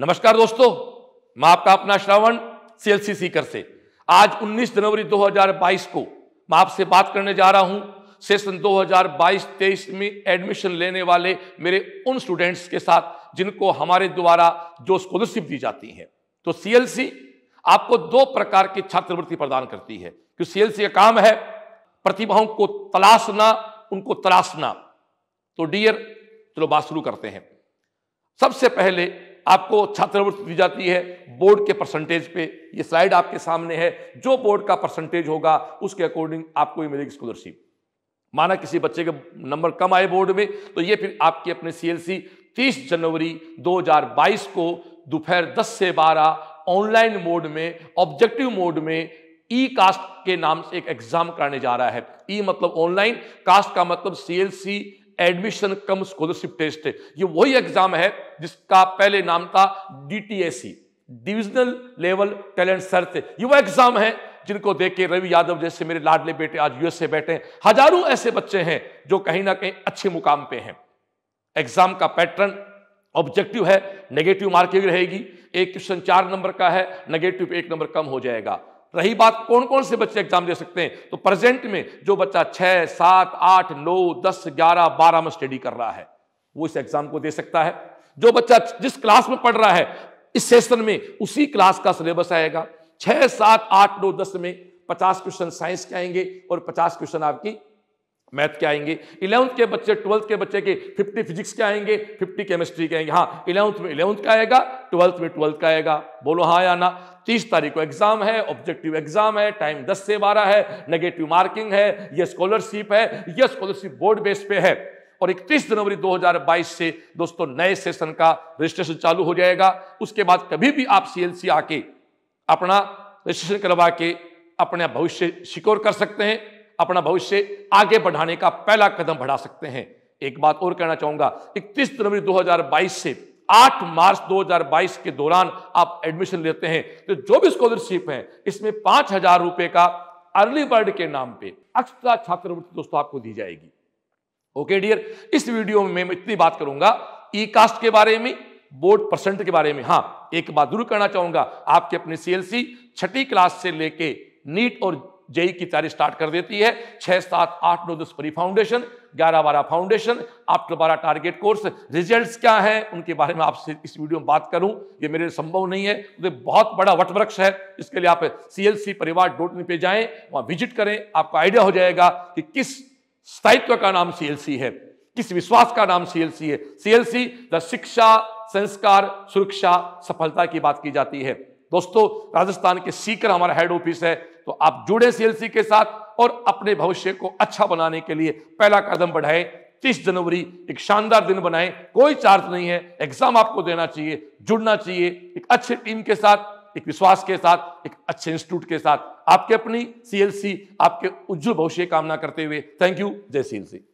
नमस्कार दोस्तों मैं आपका अपना श्रावण सीएलसी सीकर से आज 19 जनवरी 2022 को मैं आपसे बात करने जा रहा हूं सेशन 2022-23 में एडमिशन लेने वाले मेरे उन स्टूडेंट्स के साथ जिनको हमारे द्वारा जो स्कॉलरशिप दी जाती है तो सीएलसी आपको दो प्रकार की छात्रवृत्ति प्रदान करती है क्योंकि सीएलसी का काम है प्रतिभाओं को तलाशना उनको तलाशना तो डियर चलो बात शुरू करते हैं सबसे पहले आपको छात्रवृत्ति दी जाती है बोर्ड के परसेंटेज पे ये स्लाइड आपके सामने है जो बोर्ड का परसेंटेज होगा उसके अकॉर्डिंग आपको ही मिलेगी स्कॉलरशिप माना किसी बच्चे के नंबर कम आए बोर्ड में तो ये फिर आपकी अपने सी तीस जनवरी बाईस को दोपहर दस से बारह ऑनलाइन मोड में ऑब्जेक्टिव मोड में ई कास्ट के नाम से एक एग्जाम कराने जा रहा है ई e मतलब ऑनलाइन कास्ट का मतलब CLC admission cum scholarship test है ये वही एग्जाम है जिसका पहले नाम था DTSC divisional level talent search ये वो एग्जाम है जिनको देख के रवि यादव जैसे मेरे लाडले बेटे आज यूएसए बैठे हैं हजारों ऐसे बच्चे हैं जो कहीं ना कहीं अच्छे मुकाम पे हैं एग्जाम का पैटर्न ऑब्जेक्टिव है नेगेटिव मार्किंग रहेगी एक क्वेश्चन चार नंबर का है नेगेटिव एक नंबर कम हो जाएगा रही बात कौन कौन से बच्चे एग्जाम दे सकते हैं तो प्रेजेंट में जो बच्चा छह सात आठ नौ दस ग्यारह बारह में स्टडी कर रहा है वो इस एग्जाम को दे सकता है जो बच्चा जिस क्लास में पढ़ रहा है इस सेशन में उसी क्लास का सिलेबस आएगा छह सात आठ नौ दस में पचास क्वेश्चन साइंस के आएंगे और पचास क्वेश्चन आपकी मैथ के आएंगे इलेवंथ के बच्चे ट्वेल्थ के बच्चे के फिफ्टी फिजिक्स के आएंगे फिफ्टी केमिस्ट्री के आएंगे हाँ इलेवंथ में इलेवंथ का आएगा ट्वेल्थ में ट्वेल्थ का आएगा बोलो हाँ या ना तीस तारीख को एग्जाम है ऑब्जेक्टिव एग्जाम है टाइम दस से बारह है नेगेटिव मार्किंग है यह स्कॉलरशिप है यह स्कॉलरशिप बोर्ड बेस पे है और 31 जनवरी 2022 से दोस्तों नए सेशन का रजिस्ट्रेशन चालू हो जाएगा उसके बाद कभी भी आप सीएलसी आके अपना रजिस्ट्रेशन करवा के अपना भविष्य सिक्योर कर सकते हैं अपना भविष्य आगे बढ़ाने का पहला कदम बढ़ा सकते हैं एक बात और कहना चाहूंगा इकतीस जनवरी 2022 से 8 मार्च 2022 के दौरान आप एडमिशन लेते हैं तो जो भी स्कॉलरशिप है इसमें पांच हजार रुपए का अर्ली बर्ड के नाम पे एक्स्ट्रा छात्रवृत्ति दोस्तों आपको दी जाएगी ओके डियर इस वीडियो में मैं इतनी बात करूंगा ई कास्ट के बारे में बोर्ड परसेंट के बारे में हाँ एक बात जरूर करना चाहूंगा आपके अपने सीएलसी छठी क्लास से लेके नीट और जेई की तैयारी स्टार्ट कर देती है छह सात आठ नौ दस प्री फाउंडेशन ग्यारह बारह फाउंडेशन आफ्टर तो बारह टारगेट कोर्स रिजल्ट्स क्या है उनके बारे में आपसे इस वीडियो में बात करूं ये मेरे लिए संभव नहीं है तो बहुत बड़ा वटवृक्ष है इसके लिए आप सी एल सी परिवार डॉट इन पे जाएं वहां विजिट करें आपको आइडिया हो जाएगा कि किस स्थायित्व का नाम सी एल सी है किस विश्वास का नाम सी एल सी है सी एल सी द शिक्षा संस्कार सुरक्षा सफलता की बात की जाती है दोस्तों राजस्थान के सीकर हमारा हेड ऑफिस है तो आप जुड़े सीएलसी के साथ और अपने भविष्य को अच्छा बनाने के लिए पहला कदम बढ़ाएं तीस जनवरी एक शानदार दिन बनाए कोई चार्ज नहीं है एग्जाम आपको देना चाहिए जुड़ना चाहिए एक अच्छे टीम के साथ एक विश्वास के साथ एक अच्छे इंस्टीट्यूट के साथ आपके अपनी सीएलसी आपके उज्जवल भविष्य कामना करते हुए थैंक यू जय सीएलसी